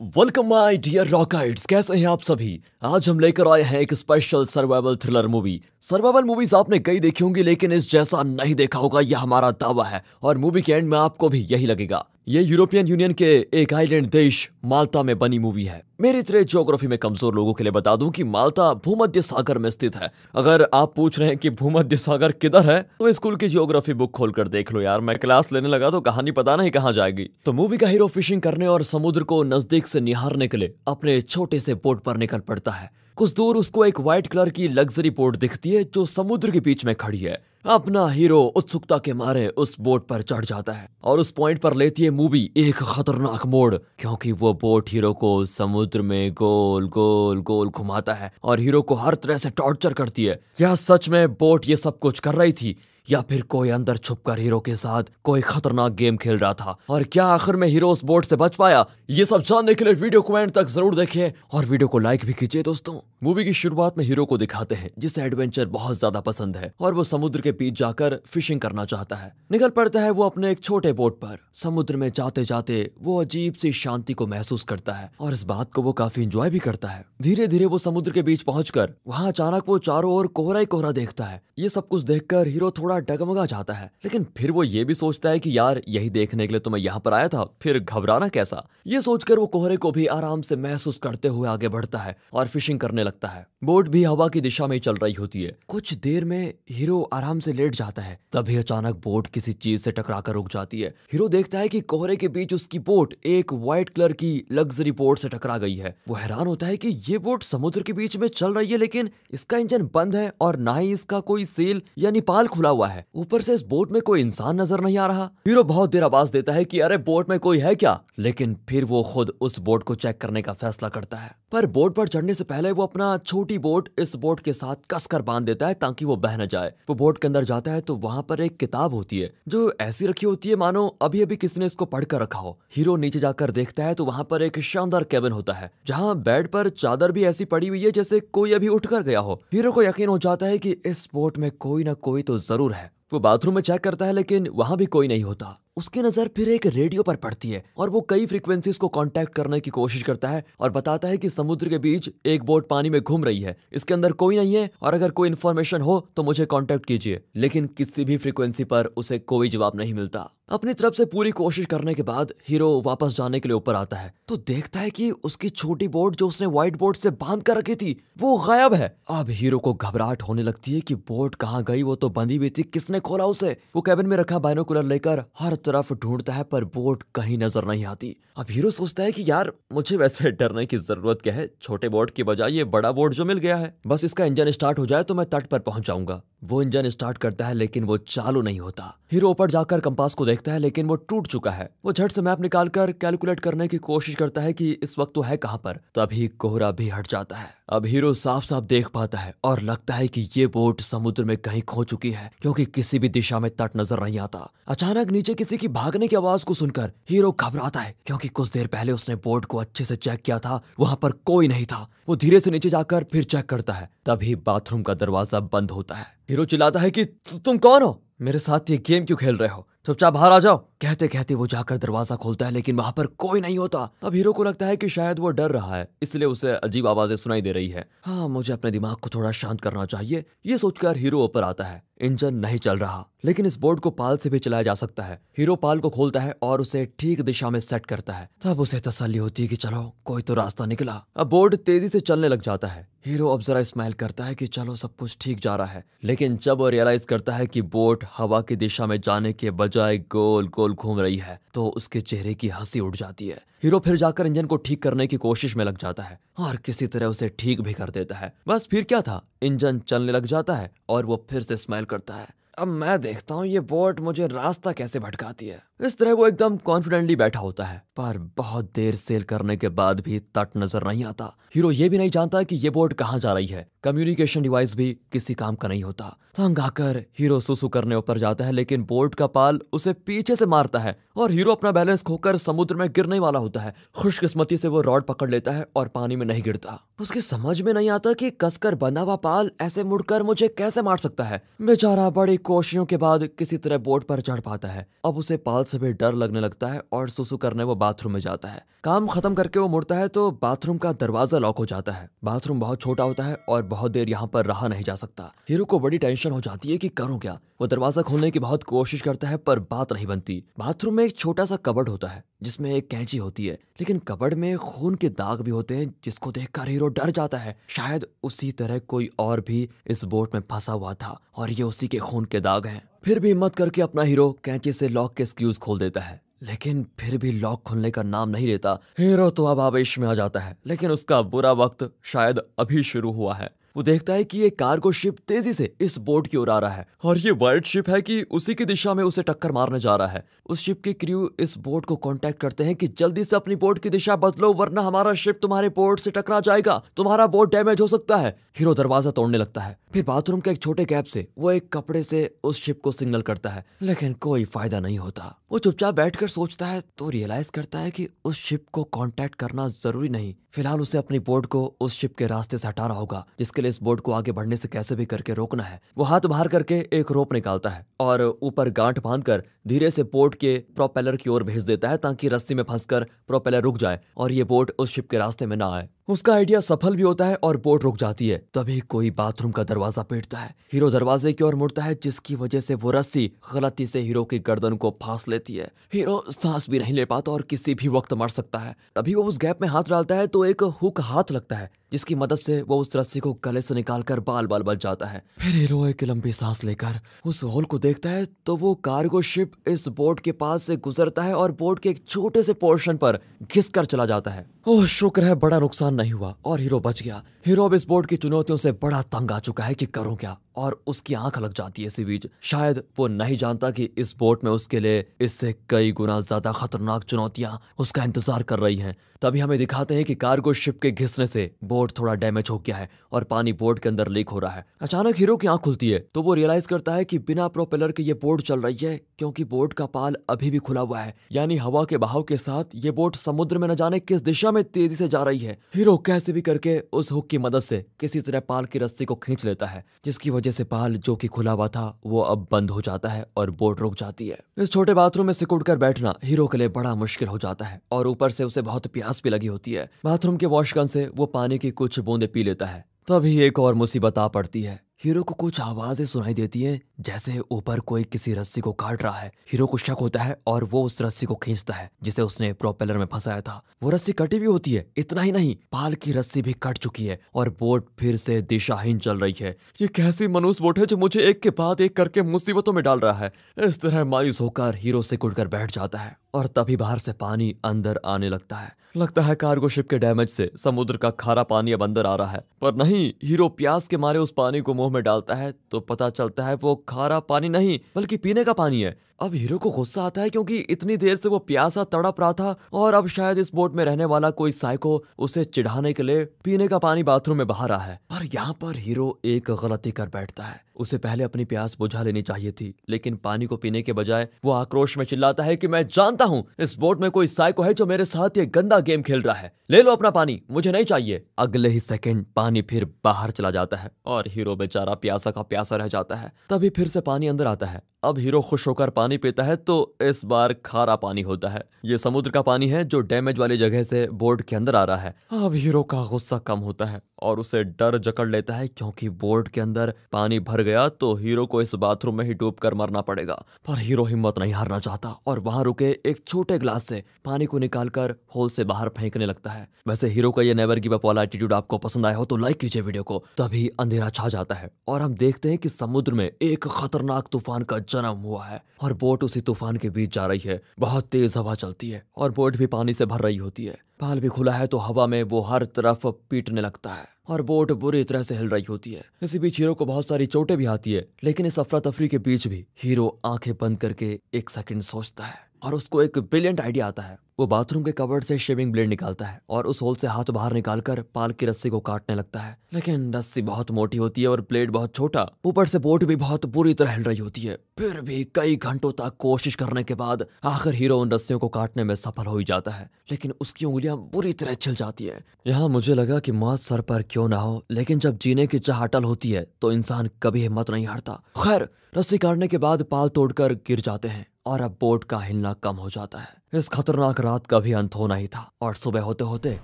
welcome my dear रॉकाइट्स कैसे हैं आप सभी आज हम लेकर आए हैं एक special survival thriller movie survival movies आपने कई देखी होंगी लेकिन इस जैसा नहीं देखा होगा यह हमारा दावा है और मूवी के एंड में आपको भी यही लगेगा ये यूरोपियन यूनियन के एक आइलैंड देश माल्टा में बनी मूवी है मेरी तरह ज्योग्राफी में कमजोर लोगों के लिए बता दूं कि माल्टा भूमध्य सागर में स्थित है अगर आप पूछ रहे हैं कि भूमध्य सागर किधर है तो स्कूल की ज्योग्राफी बुक खोलकर देख लो यार मैं क्लास लेने लगा तो कहानी पता नहीं कहाँ जाएगी तो मूवी का हीरो फिशिंग करने और समुद्र को नजदीक से निहारने के लिए अपने छोटे से बोट पर निकल पड़ता है कुछ दूर उसको एक व्हाइट कलर की लग्जरी बोट दिखती है जो समुद्र के बीच में खड़ी है अपना हीरो उत्सुकता के मारे उस बोट पर चढ़ जाता है और उस पॉइंट पर लेती है मूवी एक खतरनाक मोड़ क्योंकि वो बोट हीरो को समुद्र में गोल गोल गोल घुमाता है और हीरो को हर तरह से टॉर्चर करती है यह सच में बोट ये सब कुछ कर रही थी या फिर कोई अंदर छुपकर हीरो के साथ कोई खतरनाक गेम खेल रहा था और क्या आखिर में हीरो उस बोर्ड से बच पाया ये सब जानने के लिए वीडियो को एंड तक जरूर देखे और वीडियो को लाइक भी कीजिए दोस्तों मूवी की शुरुआत में हीरो को दिखाते हैं जिसे एडवेंचर बहुत ज्यादा पसंद है और वो समुद्र के बीच जाकर फिशिंग करना चाहता है निकल पड़ता है वो अपने एक छोटे बोट पर समुद्र में जाते जाते वो अजीब सी शांति को महसूस करता है और इस बात को वो काफी इंजॉय भी करता है धीरे धीरे वो समुद्र के बीच पहुंचकर वहां अचानक वो चारों ओर कोहरा ही कोहरा देखता है ये सब कुछ देखकर हीरो थोड़ा थोड़ा डगमगा जाता है लेकिन फिर वो ये भी सोचता है कि यार यही देखने के लिए तो मैं यहाँ पर आया था फिर घबराना कैसा ये सोचकर वो कोहरे को भी आराम से महसूस करते हुए आगे बढ़ता है और फिशिंग करने लगता है बोट भी हवा की दिशा में चल रही होती है कुछ देर में हीरो आराम से लेट जाता है तभी अचानक बोट किसी चीज से टकराकर रुक जाती है हीरो देखता है कि कोहरे के बीच उसकी बोट एक व्हाइट कलर की लग्जरी बोट से टकरा गई है वो हैरान होता है कि ये बोट समुद्र के बीच में चल रही है लेकिन इसका इंजन बंद है और ना ही इसका कोई सेल या निपाल खुला हुआ हुआ है ऊपर से इस बोट में कोई इंसान नजर नहीं आ रहा हीरो बहुत देर आवाज देता है कि अरे बोट में कोई है क्या लेकिन फिर वो खुद उस बोट को चेक करने का फैसला करता है पर बोट पर चढ़ने से पहले वो अपना छोटी बोट इस बोट के साथ कसकर बांध देता है ताकि वो बह न जाए वो बोट के अंदर जाता है तो वहां पर एक किताब होती है जो ऐसी रखी होती है मानो अभी अभी किसी ने इसको पढ़कर रखा हो हीरो नीचे जाकर देखता है तो वहां पर एक शानदार कैबिन होता है जहाँ बेड पर चादर भी ऐसी पड़ी हुई है जैसे कोई अभी कर गया हो हीरो को यकीन हो जाता है की इस बोट में कोई ना कोई तो जरूर है वो बाथरूम में चेक करता है लेकिन वहां भी कोई नहीं होता उसकी नजर फिर एक रेडियो पर पड़ती है और वो कई फ्रीक्वेंसीज को कांटेक्ट करने की कोशिश करता है और बताता है कि समुद्र के बीच एक बोट पानी में घूम रही है इसके अंदर कोई नहीं है और अगर कोई इन्फॉर्मेशन हो तो मुझे कॉन्टेक्ट कीजिए लेकिन किसी भी फ्रीक्वेंसी पर उसे कोई जवाब नहीं मिलता अपनी तरफ से पूरी कोशिश करने के बाद हीरो वापस जाने के लिए ऊपर आता है तो देखता है कि उसकी छोटी बोर्ड जो उसने व्हाइट बोर्ड से बांध कर रखी थी वो गायब है अब हीरो को घबराहट होने लगती है कि बोर्ड कहाँ गई वो तो बंधी हुई थी किसने खोला उसे वो कैबिन में रखा बायनोकुलर लेकर हर तरफ ढूंढता है पर बोर्ड कहीं नजर नहीं आती अब हीरो सोचता है की यार मुझे वैसे डरने की जरूरत क्या है छोटे बोर्ड की बजाय ये बड़ा बोर्ड जो मिल गया है बस इसका इंजन स्टार्ट हो जाए तो मैं तट पर पहुंच जाऊंगा वो इंजन स्टार्ट करता है लेकिन वो चालू नहीं होता हीरो ऊपर जाकर कंपास को देखता है लेकिन वो टूट चुका है वो झट से मैप निकालकर कैलकुलेट करने की कोशिश करता है कि इस वक्त वो है कहाँ पर तभी कोहरा भी हट जाता है अब हीरो साफ साफ देख पाता है और लगता है कि ये बोट समुद्र में कहीं खो चुकी है क्योंकि किसी भी दिशा में तट नजर नहीं आता अचानक नीचे किसी की भागने की आवाज को सुनकर हीरो घबराता है क्योंकि कुछ देर पहले उसने बोट को अच्छे से चेक किया था वहां पर कोई नहीं था वो धीरे से नीचे जाकर फिर चेक करता है तभी बाथरूम का दरवाजा बंद होता है हीरो चिल्लाता है कि तुम कौन हो मेरे साथ ये गेम क्यों खेल रहे हो चुपचाप बाहर आ जाओ कहते कहते वो जाकर दरवाजा खोलता है लेकिन वहां पर कोई नहीं होता तब हीरो को लगता है कि शायद वो डर रहा है इसलिए उसे अजीब आवाजें सुनाई दे रही है हाँ मुझे अपने दिमाग को थोड़ा शांत करना चाहिए ये सोचकर हीरो ऊपर आता है इंजन नहीं चल रहा लेकिन इस बोर्ड को पाल से भी चलाया जा सकता है हीरो पाल को खोलता है और उसे ठीक दिशा में सेट करता है तब उसे तसली होती है कि चलो कोई तो रास्ता निकला अब बोर्ड तेजी से चलने लग जाता है हीरो अब जरा स्माइल करता है कि चलो सब कुछ ठीक जा रहा है लेकिन जब वो रियलाइज करता है कि बोट हवा की दिशा में जाने के बजाय बजाय गोल गोल घूम रही है तो उसके चेहरे की हंसी उठ जाती है हीरो फिर जाकर इंजन को ठीक करने की कोशिश में लग जाता है और किसी तरह उसे ठीक भी कर देता है बस फिर क्या था इंजन चलने लग जाता है और वो फिर से स्माइल करता है अब मैं देखता हूँ ये बोट मुझे रास्ता कैसे भटकाती है इस तरह वो एकदम कॉन्फिडेंटली बैठा होता है पर बहुत देर सेल करने के बाद भी तट नजर नहीं आता हीरो ये भी नहीं जानता कि ये बोट कहाँ जा रही है कम्युनिकेशन डिवाइस भी किसी काम का नहीं होता तंग आकर हीरो सुसु करने ऊपर जाता है लेकिन बोट का पाल उसे पीछे से मारता है और हीरो अपना बैलेंस खोकर समुद्र में गिरने वाला होता है खुशकिस्मती से वो रॉड पकड़ लेता है और पानी में नहीं गिरता उसके समझ में नहीं आता कि कसकर बना हुआ पाल ऐसे मुड़कर मुझे कैसे मार सकता है बेचारा बड़ी कोशिशों के बाद किसी तरह बोट पर चढ़ पाता है अब उसे पाल से भी डर लगने लगता है और सुसु करने वो बाथरूम में जाता है काम खत्म करके वो मुड़ता है तो बाथरूम का दरवाजा लॉक हो जाता है बाथरूम बहुत छोटा होता है और बहुत देर यहाँ पर रहा नहीं जा सकता हीरो को बड़ी टेंशन हो जाती है कि करूँ क्या वो दरवाजा खोलने की बहुत कोशिश करता है पर बात नहीं बनती बाथरूम में एक छोटा सा कबड़ होता है जिसमें एक कैंची होती है लेकिन कबड़ में खून के दाग भी होते हैं जिसको देखकर हीरो डर जाता है शायद उसी तरह कोई और भी इस बोट में फंसा हुआ था और ये उसी के खून के दाग हैं फिर भी हिम्मत करके अपना हीरो कैंची से लॉक के स्क्रूज खोल देता है लेकिन फिर भी लॉक खुलने का नाम नहीं लेता हीरो तो अब आवेश में आ जाता है लेकिन उसका बुरा वक्त शायद अभी शुरू हुआ है वो देखता है कि ये कार्गो शिप तेजी से इस बोट की ओर आ रहा है और ये वर्ल्ड शिप है कि उसी की दिशा में उसे टक्कर मारने जा रहा है उस शिप के क्रू इस बोट को कांटेक्ट करते हैं कि जल्दी से अपनी बोट की दिशा बदलो वरना हमारा शिप तुम्हारे बोट से टकरा जाएगा तुम्हारा बोट डैमेज हो सकता है हीरो दरवाजा तोड़ने लगता है फिर बाथरूम के एक छोटे कैप से वो एक कपड़े से उस शिप को सिग्नल करता है लेकिन कोई फायदा नहीं होता वो चुपचाप बैठकर सोचता है तो रियलाइज करता है कि उस शिप को कांटेक्ट करना जरूरी नहीं फिलहाल उसे अपनी बोर्ड को उस शिप के रास्ते से हटाना होगा जिसके लिए इस बोर्ड को आगे बढ़ने से कैसे भी करके रोकना है वो हाथ बाहर करके एक रोप निकालता है और ऊपर गांठ कर धीरे से बोट के प्रोपेलर की ओर भेज देता है ताकि रस्सी में फंसकर प्रोपेलर रुक जाए और ये बोट उस शिप के रास्ते में ना आए उसका आइडिया सफल भी होता है और बोट रुक जाती है तभी कोई बाथरूम का दरवाजा पीटता है हीरो दरवाजे की ओर मुड़ता है जिसकी वजह से वो रस्सी गलती से हीरो की गर्दन को फांस लेती है हीरो सांस भी नहीं ले पाता और किसी भी वक्त मर सकता है तभी वो उस गैप में हाथ डालता है तो एक हुक हाथ लगता है जिसकी मदद से वो उस रस्सी को गले से निकालकर बाल बाल बच जाता है फिर हीरो एक लंबी सांस लेकर उस होल को देखता है तो वो कार्गो शिप इस बोट के पास से गुजरता है और बोट के एक छोटे से पोर्शन पर घिस कर चला जाता है ओह शुक्र है बड़ा नुकसान नहीं हुआ और हीरो बच गया हीरो अब इस बोट की चुनौतियों से बड़ा तंग आ चुका है कि करूं क्या और उसकी आंख लग जाती है इसी बीच शायद वो नहीं जानता कि इस बोट में उसके लिए इससे कई गुना ज्यादा खतरनाक चुनौतियां उसका इंतजार कर रही हैं तभी हमें दिखाते हैं कि कार्गो शिप के घिसने से बोट थोड़ा डैमेज हो गया है और पानी बोट के अंदर लीक हो रहा है अचानक हीरो की आंख खुलती है तो वो रियलाइज करता है कि बिना प्रोपेलर के ये बोट चल रही है क्योंकि बोट का पाल अभी भी खुला हुआ है यानी हवा के बहाव के साथ ये बोट समुद्र में न जाने किस दिशा में तेजी से जा रही है हीरो कैसे भी करके उस हुक की मदद से किसी तरह पाल की रस्सी को खींच लेता है जिसकी वजह वजह से पाल जो कि खुला हुआ था वो अब बंद हो जाता है और बोट रुक जाती है इस छोटे बाथरूम में सिकुड़ कर बैठना हीरो के लिए बड़ा मुश्किल हो जाता है और ऊपर से उसे बहुत प्यास भी लगी होती है बाथरूम के वॉशगन से वो पानी की कुछ बूंदे पी लेता है तभी एक और मुसीबत आ पड़ती है हीरो को कुछ आवाजें सुनाई देती हैं जैसे ऊपर कोई किसी रस्सी को काट रहा है हीरो को शक होता है और वो उस रस्सी को खींचता है जिसे उसने प्रोपेलर में फंसाया था वो रस्सी कटी भी होती है इतना ही नहीं पाल की रस्सी भी कट चुकी है और बोट फिर से दिशाहीन चल रही है ये कैसी मनुष्य बोट है जो मुझे एक के बाद एक करके मुसीबतों में डाल रहा है इस तरह मायूस होकर हीरो से कुटकर बैठ जाता है और तभी बाहर से पानी अंदर आने लगता है लगता है कार्गो शिप के डैमेज से समुद्र का खारा पानी अब अंदर आ रहा है पर नहीं हीरो प्यास के मारे उस पानी को मुंह में डालता है तो पता चलता है वो खारा पानी नहीं बल्कि पीने का पानी है अब हीरो को गुस्सा आता है क्योंकि इतनी देर से वो प्यासा तड़प रहा था और अब शायद इस बोट में रहने वाला कोई साइको उसे चिढ़ाने के लिए पीने का पानी बाथरूम में बहा रहा है और यहाँ पर हीरो एक गलती कर बैठता है उसे पहले अपनी प्यास बुझा लेनी चाहिए थी लेकिन पानी को पीने के बजाय वो आक्रोश में चिल्लाता है कि मैं जानता हूँ इस बोट में कोई साइको है जो मेरे साथ ये गंदा गेम खेल रहा है ले लो अपना पानी मुझे नहीं चाहिए अगले ही सेकंड पानी फिर बाहर चला जाता है और हीरो बेचारा प्यासा का प्यासा रह जाता है तभी फिर से पानी अंदर आता है अब हीरो खुश होकर पानी पीता है तो इस बार खारा पानी होता है ये समुद्र का पानी है जो डैमेज वाली जगह से बोर्ड के अंदर आ रहा है अब हीरो का गुस्सा कम होता है और उसे डर जकड़ लेता है क्योंकि बोर्ड के अंदर पानी भर गया तो हीरो को इस बाथरूम में ही डूब कर मरना पड़ेगा पर हीरो हिम्मत नहीं हारना चाहता और वहां रुके एक छोटे ग्लास से पानी को निकालकर होल से बाहर फेंकने लगता है वैसे हीरो का ये नेवर गिव अप वाला एटीट्यूड आपको पसंद आया हो तो लाइक कीजिए वीडियो को तभी अंधेरा छा जाता है और हम देखते हैं कि समुद्र में एक खतरनाक तूफान का जन्म हुआ है और बोट उसी तूफान के बीच जा रही है बहुत तेज हवा चलती है और बोट भी पानी से भर रही होती है पाल भी खुला है तो हवा में वो हर तरफ पीटने लगता है और बोट बुरी तरह से हिल रही होती है इसी बीच हीरो को बहुत सारी चोटें भी आती है लेकिन इस अफरा तफरी के बीच भी हीरो आंखें बंद करके एक सेकंड सोचता है और उसको एक ब्रिलियंट आइडिया आता है वो बाथरूम के कवर्ड से शेविंग ब्लेड निकालता है और उस होल से हाथ बाहर निकालकर पाल की रस्सी को काटने लगता है लेकिन रस्सी बहुत मोटी होती है और ब्लेड बहुत छोटा ऊपर से बोट भी बहुत बुरी तरह हिल रही होती है फिर भी कई घंटों तक कोशिश करने के बाद आखिर हीरो उन रस्सियों को काटने में सफल हो ही जाता है लेकिन उसकी उंगलियां बुरी तरह छिल जाती है यहाँ मुझे लगा की मौत सर पर क्यों ना हो लेकिन जब जीने की चाह अटल होती है तो इंसान कभी हिम्मत नहीं हारता खैर रस्सी काटने के बाद पाल तोड़कर गिर जाते हैं और अब बोट का हिलना कम हो जाता है इस खतरनाक रात का भी अंत होना ही था और सुबह होते होते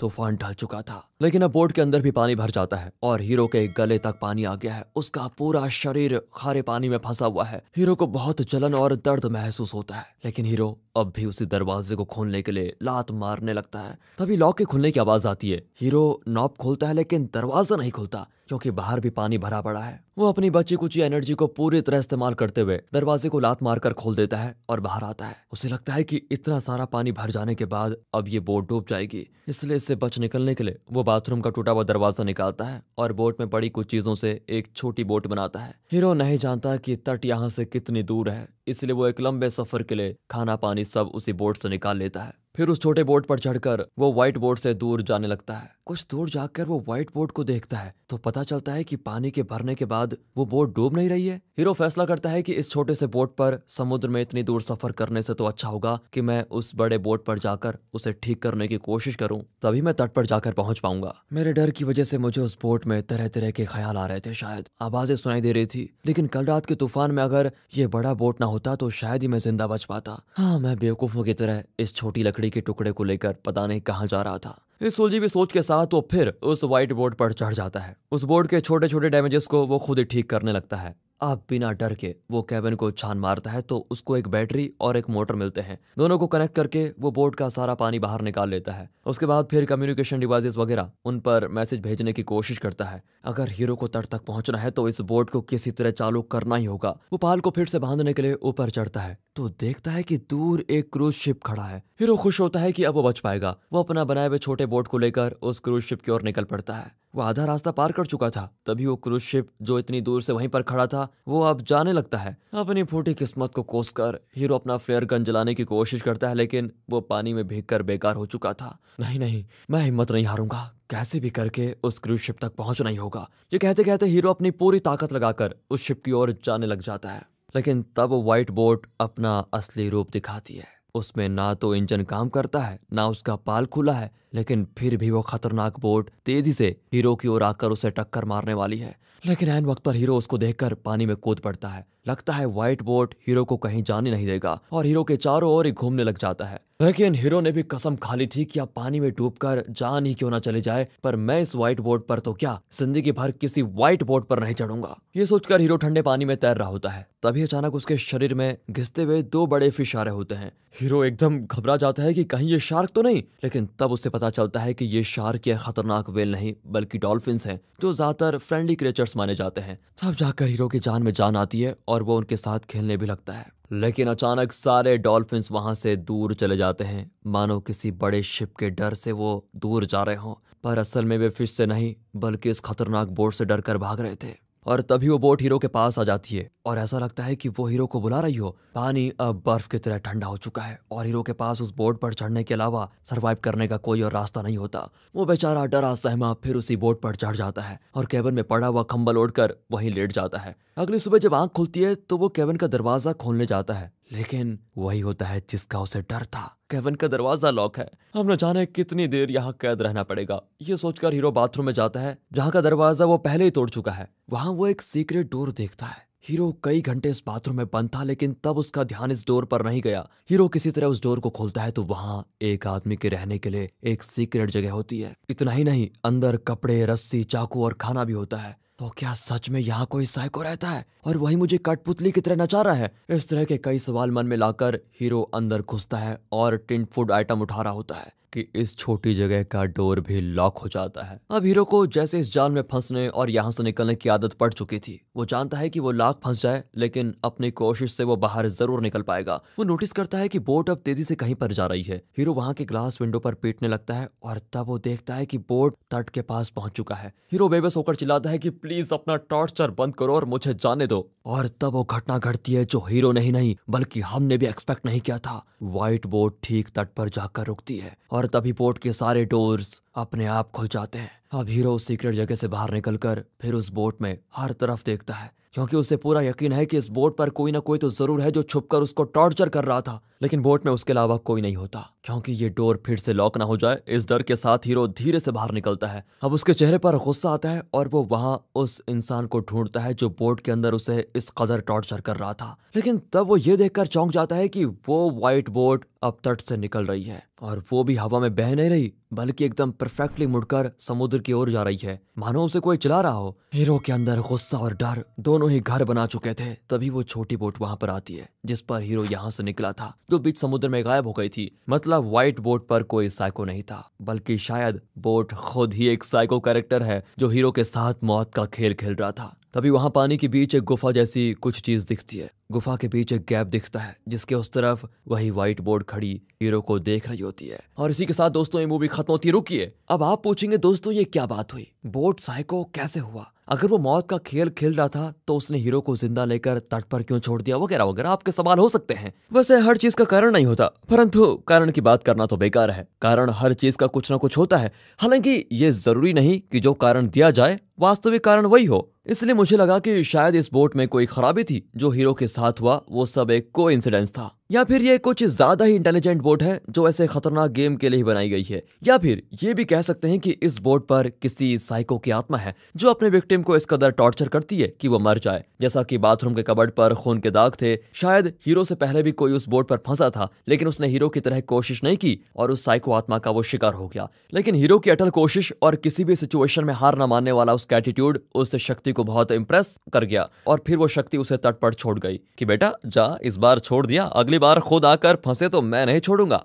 तूफान ढल चुका था लेकिन अब बोट के अंदर भी पानी भर जाता है और हीरो के गले तक पानी आ गया है उसका पूरा शरीर खारे पानी में फंसा हुआ है हीरो को बहुत जलन और दर्द महसूस होता है लेकिन हीरो अब भी उसी दरवाजे को खोलने के लिए लात मारने लगता है तभी लॉक के खुलने की आवाज आती है हीरो नॉब खोलता है लेकिन दरवाजा नहीं खुलता क्योंकि बाहर भी पानी भरा पड़ा है वो अपनी बची कुची एनर्जी को पूरी तरह इस्तेमाल करते हुए दरवाजे को लात मारकर खोल देता है और बाहर आता है उसे लगता है कि इतना सारा पानी भर जाने के बाद अब ये बोट डूब जाएगी इसलिए इससे बच निकलने के लिए वो बाथरूम का टूटा हुआ दरवाजा निकालता है और बोट में पड़ी कुछ चीजों से एक छोटी बोट बनाता है हीरो नहीं जानता की तट यहाँ से कितनी दूर है इसलिए वो एक लंबे सफर के लिए खाना पानी आदमी सब उसी बोट से निकाल लेता है फिर उस छोटे बोर्ड पर चढ़कर वो व्हाइट बोर्ड से दूर जाने लगता है कुछ दूर जाकर वो व्हाइट बोर्ड को देखता है तो पता चलता है कि पानी के भरने के बाद वो बोर्ड डूब नहीं रही है हीरो फैसला करता है कि इस छोटे से बोट पर समुद्र में इतनी दूर सफर करने से तो अच्छा होगा कि मैं उस बड़े बोट पर जाकर उसे ठीक करने की कोशिश करूं तभी मैं तट पर जाकर पहुंच पाऊंगा मेरे डर की वजह से मुझे उस बोट में तरह तरह के ख्याल आ रहे थे शायद आवाजें सुनाई दे रही थी लेकिन कल रात के तूफान में अगर ये बड़ा बोट ना होता तो शायद ही मैं जिंदा बच पाता हाँ मैं बेवकूफों की तरह इस छोटी लकड़ी लकड़ी के टुकड़े को लेकर पता नहीं कहाँ जा रहा था इस सुलझी भी सोच के साथ वो फिर उस व्हाइट बोर्ड पर चढ़ जाता है उस बोर्ड के छोटे छोटे डैमेजेस को वो खुद ही ठीक करने लगता है अब बिना डर के वो कैबिन को छान मारता है तो उसको एक बैटरी और एक मोटर मिलते हैं दोनों को कनेक्ट करके वो बोट का सारा पानी बाहर निकाल लेता है उसके बाद फिर कम्युनिकेशन डिवाइसेस वगैरह उन पर मैसेज भेजने की कोशिश करता है अगर हीरो को तट तक पहुंचना है तो इस बोट को किसी तरह चालू करना ही होगा वो पाल को फिर से बांधने के लिए ऊपर चढ़ता है तो देखता है की दूर एक क्रूज शिप खड़ा है हीरो खुश होता है की अब वो बच पाएगा वो अपना बनाए हुए छोटे बोट को लेकर उस क्रूज शिप की ओर निकल पड़ता है वो आधा रास्ता पार कर चुका था तभी वो क्रूज शिप जो इतनी दूर से वहीं पर खड़ा था वो अब जाने लगता है अपनी फूटी किस्मत को कोस कर हीरो अपना फ्लेयर गन जलाने की कोशिश करता है लेकिन वो पानी में भीग कर बेकार हो चुका था नहीं नहीं मैं हिम्मत नहीं हारूंगा कैसे भी करके उस क्रूज शिप तक पहुंचना ही होगा ये कहते कहते हीरो अपनी पूरी ताकत लगाकर उस शिप की ओर जाने लग जाता है लेकिन तब व्हाइट बोट अपना असली रूप दिखाती है उसमें ना तो इंजन काम करता है ना उसका पाल खुला है लेकिन फिर भी वो खतरनाक बोट तेजी से हीरो की ओर आकर उसे टक्कर मारने वाली है लेकिन एन वक्त पर हीरो उसको देखकर पानी में कूद पड़ता है लगता है व्हाइट बोट हीरो को कहीं जाने नहीं देगा और हीरो के चारों ओर ही घूमने लग जाता है लेकिन हीरो ने भी कसम खा ली थी कि आप पानी में डूबकर जान ही क्यों ना चले जाए पर मैं इस व्हाइट बोट पर तो क्या जिंदगी भर किसी व्हाइट बोट पर नहीं चढ़ूंगा ये सोचकर हीरो ठंडे पानी में तैर रहा होता है तभी अचानक उसके शरीर में घिसते हुए दो बड़े फिश आ रहे होते हैं हीरो एकदम घबरा जाता है कि कहीं ये शार्क तो नहीं लेकिन तब उससे पता चलता है कि ये शार्क या खतरनाक वेल नहीं बल्कि डॉल्फिन है जो ज्यादातर फ्रेंडली क्रिएचर्स प्लेयर्स माने जाते हैं तब जाकर हीरो की जान में जान आती है और वो उनके साथ खेलने भी लगता है लेकिन अचानक सारे डॉल्फिन वहां से दूर चले जाते हैं मानो किसी बड़े शिप के डर से वो दूर जा रहे हों पर असल में वे फिश से नहीं बल्कि इस खतरनाक बोट से डर कर भाग रहे थे और तभी वो बोट हीरो के पास आ जाती है और ऐसा लगता है कि वो हीरो को बुला रही हो पानी अब बर्फ की तरह ठंडा हो चुका है और हीरो के पास उस बोर्ड पर चढ़ने के अलावा सरवाइव करने का कोई और रास्ता नहीं होता वो बेचारा डरा सहमा फिर उसी बोर्ड पर चढ़ जाता है और केबन में पड़ा हुआ खम्बल कर वहीं लेट जाता है अगली सुबह जब आंख खुलती है तो वो केवन का दरवाजा खोलने जाता है लेकिन वही होता है जिसका उसे डर था केवन का दरवाजा लॉक है अब न जाने कितनी देर यहाँ कैद रहना पड़ेगा ये सोचकर हीरो बाथरूम में जाता है जहाँ का दरवाजा वो पहले ही तोड़ चुका है वहाँ वो एक सीक्रेट डोर देखता है हीरो कई घंटे इस बाथरूम में बंद था लेकिन तब उसका ध्यान इस डोर पर नहीं गया हीरो किसी तरह उस डोर को खोलता है तो वहाँ एक आदमी के रहने के लिए एक सीक्रेट जगह होती है इतना ही नहीं अंदर कपड़े रस्सी चाकू और खाना भी होता है तो क्या सच में यहाँ कोई साइको रहता है और वही मुझे कठपुतली की तरह नचा रहा है इस तरह के कई सवाल मन में लाकर हीरो अंदर घुसता है और टिंट फूड आइटम उठा रहा होता है कि इस छोटी जगह का डोर भी लॉक हो जाता है अब हीरो को जैसे इस जाल में फंसने और यहाँ से निकलने की आदत पड़ चुकी थी वो जानता है कि वो लॉक फंस जाए लेकिन अपनी कोशिश से वो बाहर जरूर निकल पाएगा वो नोटिस करता है कि बोट अब तेजी से कहीं पर जा रही है हीरो वहाँ के ग्लास विंडो पर पीटने लगता है और तब वो देखता है कि बोट तट के पास पहुंच चुका है हीरो बेबस होकर चिल्लाता है कि प्लीज अपना टॉर्चर बंद करो और मुझे जाने दो और तब वो घटना घटती है जो हीरो नहीं नहीं बल्कि हमने भी एक्सपेक्ट नहीं किया था व्हाइट बोट ठीक तट पर जाकर रुकती है और और तभी पोर्ट के सारे डोर्स अपने आप खुल जाते हैं अब हीरो उस सीक्रेट जगह से बाहर निकलकर फिर उस बोट में हर तरफ देखता है क्योंकि उसे पूरा यकीन है कि इस बोट पर कोई ना कोई तो जरूर है जो छुपकर उसको टॉर्चर कर रहा था लेकिन बोट में उसके अलावा कोई नहीं होता क्योंकि ये डोर फिर से लॉक ना हो जाए इस डर के साथ हीरो धीरे से बाहर निकलता है अब उसके चेहरे पर गुस्सा आता है और वो वहां उस इंसान को ढूंढता है जो बोर्ड के अंदर उसे इस कदर टॉर्चर कर रहा था लेकिन तब वो ये देखकर चौंक जाता है कि वो व्हाइट बोर्ड अब तट से निकल रही है और वो भी हवा में बह नहीं रही बल्कि एकदम परफेक्टली मुड़कर समुद्र की ओर जा रही है मानो उसे कोई चला रहा हो हीरो के अंदर गुस्सा और डर दोनों ही घर बना चुके थे तभी वो छोटी बोट वहां पर आती है जिस पर हीरो यहाँ से निकला था जो बीच समुद्र में गायब हो गई थी मतलब मतलब व्हाइट बोट पर कोई साइको नहीं था बल्कि शायद बोट खुद ही एक साइको कैरेक्टर है जो हीरो के साथ मौत का खेल खेल रहा था तभी वहां पानी के बीच एक गुफा जैसी कुछ चीज दिखती है गुफा के बीच एक गैप दिखता है जिसके उस तरफ वही व्हाइट बोर्ड खड़ी हीरो को देख रही होती है और इसी के साथ दोस्तों ये मूवी खत्म होती रुकिए अब आप पूछेंगे दोस्तों ये क्या बात हुई बोट साइको कैसे हुआ अगर वो मौत का खेल खेल रहा था तो उसने हीरो को जिंदा लेकर तट पर क्यों छोड़ दिया वगैरह वगैरह आपके सवाल हो सकते हैं वैसे हर चीज का कारण नहीं होता परंतु कारण की बात करना तो बेकार है कारण हर चीज का कुछ ना कुछ होता है हालांकि ये जरूरी नहीं कि जो कारण दिया जाए वास्तविक कारण वही हो इसलिए मुझे लगा कि शायद इस बोट में कोई खराबी थी जो हीरो के साथ हुआ वो सब एक को था या फिर ये कुछ ज्यादा ही इंटेलिजेंट बोट है जो ऐसे खतरनाक गेम के लिए ही बनाई गई है या फिर ये भी कह सकते हैं कि इस बोट पर किसी साइको की आत्मा है जो अपने विक्टिम को इस कदर टॉर्चर करती है कि वो मर जाए जैसा कि बाथरूम के कबर्ड पर खून के दाग थे शायद हीरो से पहले भी कोई उस बोट पर फंसा था लेकिन उसने हीरो की तरह कोशिश नहीं की और उस साइको आत्मा का वो शिकार हो गया लेकिन हीरो की अटल कोशिश और किसी भी सिचुएशन में हार न मानने वाला उसका एटीट्यूड उस शक्ति को बहुत इंप्रेस कर गया और फिर वो शक्ति उसे तट पर छोड़ गई कि बेटा जा इस बार छोड़ दिया अगली बार खुद आकर फंसे तो मैं नहीं छोड़ूंगा